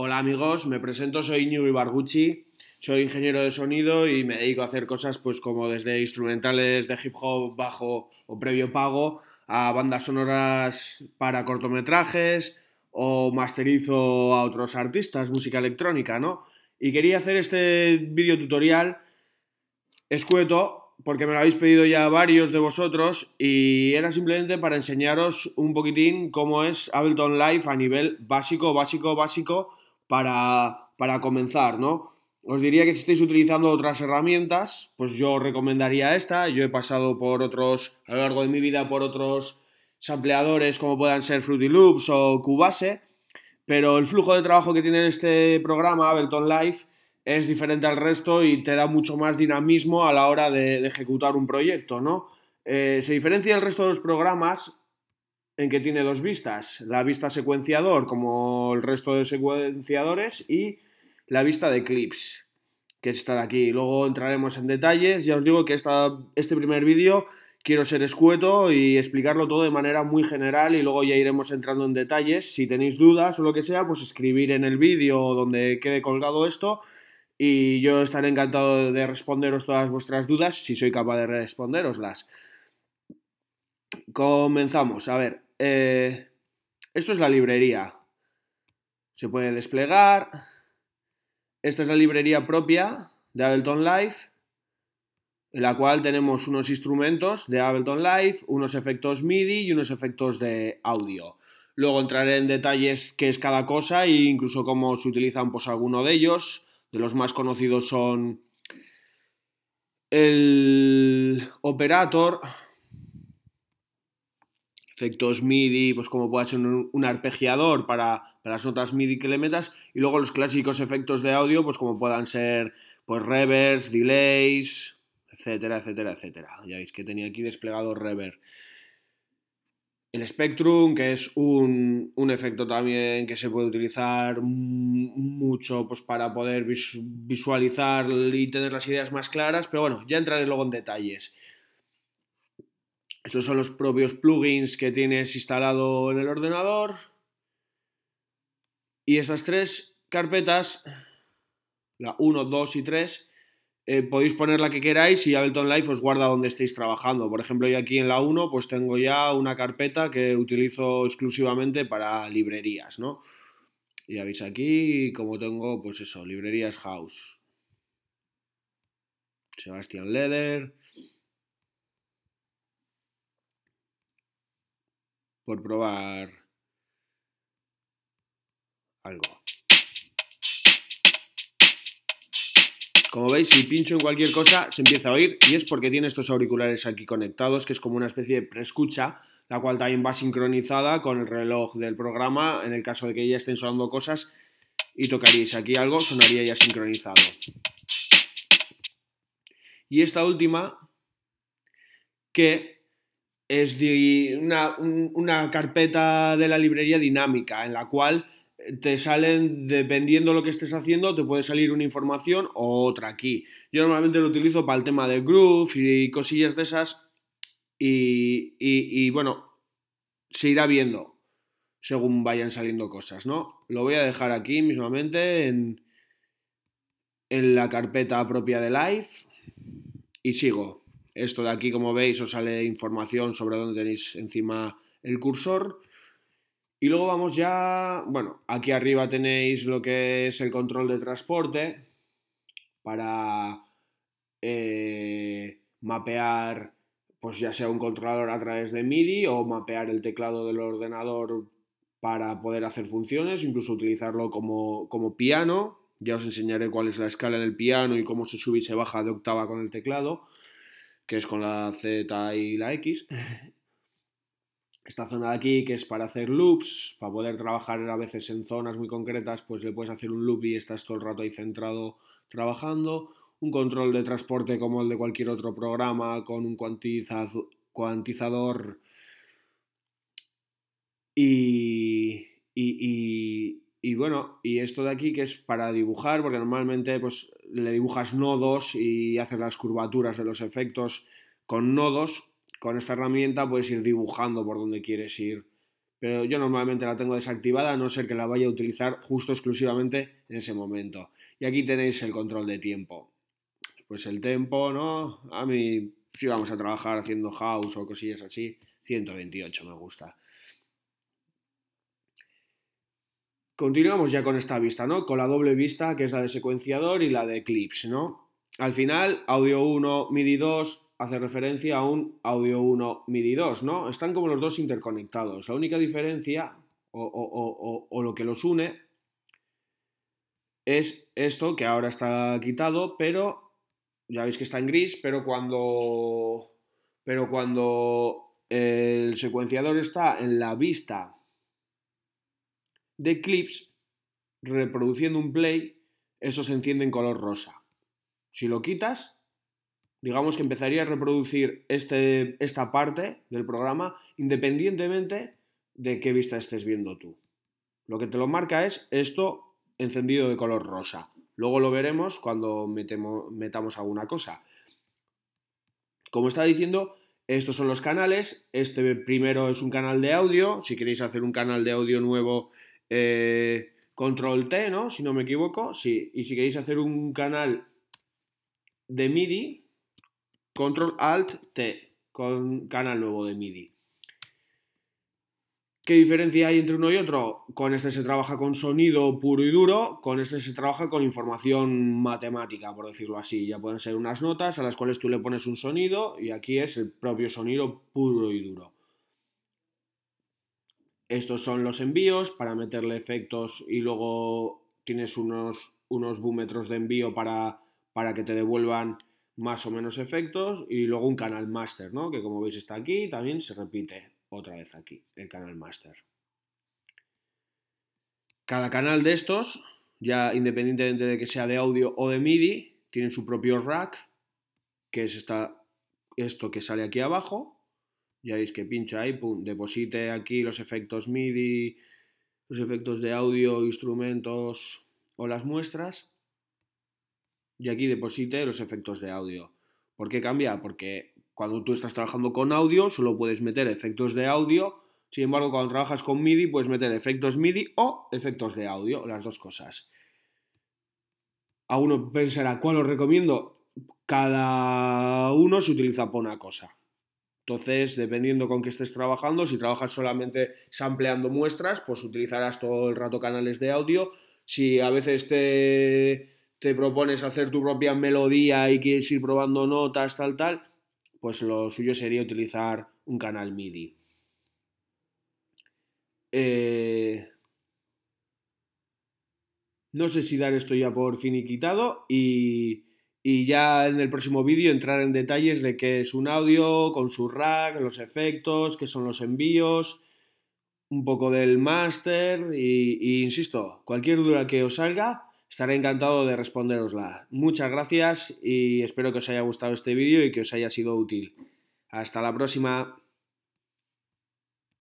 Hola amigos, me presento, soy Iñigo Bargucci soy ingeniero de sonido y me dedico a hacer cosas pues como desde instrumentales de hip hop bajo o previo pago a bandas sonoras para cortometrajes o masterizo a otros artistas, música electrónica, ¿no? Y quería hacer este video tutorial escueto porque me lo habéis pedido ya varios de vosotros y era simplemente para enseñaros un poquitín cómo es Ableton Live a nivel básico, básico, básico para, comenzar, ¿no? Os diría que si estáis utilizando otras herramientas, pues yo recomendaría esta. Yo he pasado por otros, a lo largo de mi vida, por otros sampleadores como puedan ser Fruity Loops o Cubase, pero el flujo de trabajo que tiene este programa, Ableton Live, es diferente al resto y te da mucho más dinamismo a la hora de, ejecutar un proyecto, ¿no? Eh, se diferencia del resto de los programas en que tiene dos vistas, la vista secuenciador como el resto de secuenciadores y la vista de clips, que está de aquí. Luego entraremos en detalles, ya os digo que esta, este primer vídeo quiero ser escueto y explicarlo todo de manera muy general y luego ya iremos entrando en detalles. Si tenéis dudas o lo que sea, pues escribir en el vídeo donde quede colgado esto y yo estaré encantado de responderos todas vuestras dudas si soy capaz de responderoslas. Comenzamos, a ver, eh, esto es la librería. Se puede desplegar. Esta es la librería propia de Ableton Live, en la cual tenemos unos instrumentos de Ableton Live, unos efectos MIDI y unos efectos de audio. Luego entraré en detalles qué es cada cosa e incluso cómo se utilizan pues, alguno de ellos. De los más conocidos son el Operator, efectos MIDI, pues como puede ser un, arpegiador para, las notas MIDI que le metas, y luego los clásicos efectos de audio, pues como puedan ser pues reverbs, delays, etcétera, etcétera, etcétera. Ya veis que tenía aquí desplegado rever, El Spectrum, que es un, efecto también que se puede utilizar mucho pues, para poder visualizar y tener las ideas más claras, pero bueno, ya entraré luego en detalles. Estos son los propios plugins que tienes instalado en el ordenador. Y esas tres carpetas, la 1, 2 y 3, eh, podéis poner la que queráis y Ableton Live os guarda donde estéis trabajando. Por ejemplo, yo aquí en la 1 pues tengo ya una carpeta que utilizo exclusivamente para librerías, ¿no? Y ya veis aquí como tengo, pues eso, librerías house. Sebastian Leder, por probar algo. Como veis, si pincho en cualquier cosa se empieza a oír y es porque tiene estos auriculares aquí conectados, que es como una especie de preescucha, la cual también va sincronizada con el reloj del programa, en el caso de que ya estén sonando cosas y tocaríais aquí algo, sonaría ya sincronizado. Y esta última, que es una, una, carpeta de la librería dinámica en la cual eh, te salen, dependiendo lo que estés haciendo, te puede salir una información o otra aquí. Yo normalmente lo utilizo para el tema de Groove y cosillas de esas y, y, bueno, se irá viendo según vayan saliendo cosas, ¿no? Lo voy a dejar aquí mismamente en, en la carpeta propia de Live y sigo. Esto de aquí, como veis, os sale información sobre dónde tenéis encima el cursor. Y luego vamos ya, bueno, aquí arriba tenéis lo que es el control de transporte para eh, mapear, pues ya sea un controlador a través de MIDI o mapear el teclado del ordenador para poder hacer funciones, incluso utilizarlo como, como piano. Ya os enseñaré cuál es la escala del piano y cómo se sube y se baja de octava con el teclado que es con la Z y la X. Esta zona de aquí que es para hacer loops, para poder trabajar a veces en zonas muy concretas, pues le puedes hacer un loop y estás todo el rato ahí centrado trabajando. Un control de transporte como el de cualquier otro programa con un cuantizador y, y, y, y, bueno, y esto de aquí que es para dibujar, porque normalmente pues le dibujas nodos y haces las curvaturas de los efectos con nodos, con esta herramienta puedes ir dibujando por donde quieres ir. Pero yo normalmente la tengo desactivada a no ser que la vaya a utilizar justo exclusivamente en ese momento. Y aquí tenéis el control de tiempo. Pues el tempo, ¿no? A mí, si vamos a trabajar haciendo house o cosillas así, 128 me gusta. Continuamos ya con esta vista, ¿no? Con la doble vista, que es la de secuenciador y la de Eclipse, ¿no? Al final, audio 1, MIDI 2 hace referencia a un audio 1, MIDI 2, ¿no? Están como los dos interconectados. La única diferencia o, o lo que los une es esto, que ahora está quitado, pero ya veis que está en gris, pero cuando, pero cuando el secuenciador está en la vista de clips reproduciendo un play, esto se enciende en color rosa. Si lo quitas, digamos que empezaría a reproducir este, esta parte del programa independientemente de qué vista estés viendo tú. Lo que te lo marca es esto encendido de color rosa. Luego lo veremos cuando metemo, metamos alguna cosa. Como está diciendo, estos son los canales. Este primero es un canal de audio. Si queréis hacer un canal de audio nuevo, eh, control T, ¿no? Si no me equivoco, sí. Y si queréis hacer un canal de MIDI, control alt T, con canal nuevo de MIDI. ¿Qué diferencia hay entre uno y otro? Con este se trabaja con sonido puro y duro, con este se trabaja con información matemática, por decirlo así. Ya pueden ser unas notas a las cuales tú le pones un sonido y aquí es el propio sonido puro y duro. Estos son los envíos para meterle efectos y luego tienes unos, unos búmetros de envío para, para que te devuelvan más o menos efectos y luego un canal master, ¿no? Que como veis está aquí también se repite otra vez aquí, el canal master. Cada canal de estos, ya independientemente de que sea de audio o de MIDI, tienen su propio rack, que es esto que sale aquí abajo, ya veis que pincho ahí, deposite aquí los efectos MIDI, los efectos de audio, instrumentos o las muestras. Y aquí deposite los efectos de audio. ¿Por qué cambia? Porque cuando tú estás trabajando con audio solo puedes meter efectos de audio. Sin embargo, cuando trabajas con MIDI puedes meter efectos MIDI o efectos de audio, las dos cosas. A uno pensará, ¿cuál os recomiendo? Cada uno se utiliza por una cosa. Entonces, dependiendo con qué estés trabajando, si trabajas solamente sampleando muestras, pues utilizarás todo el rato canales de audio. Si a veces te, te propones hacer tu propia melodía y quieres ir probando notas, tal, tal, pues lo suyo sería utilizar un canal MIDI. Eh, no sé si dar esto ya por quitado y y ya en el próximo vídeo entrar en detalles de qué es un audio, con su rack, los efectos, qué son los envíos, un poco del máster y, insisto, cualquier duda que os salga, estaré encantado de responderosla. Muchas gracias y espero que os haya gustado este vídeo y que os haya sido útil. Hasta la próxima.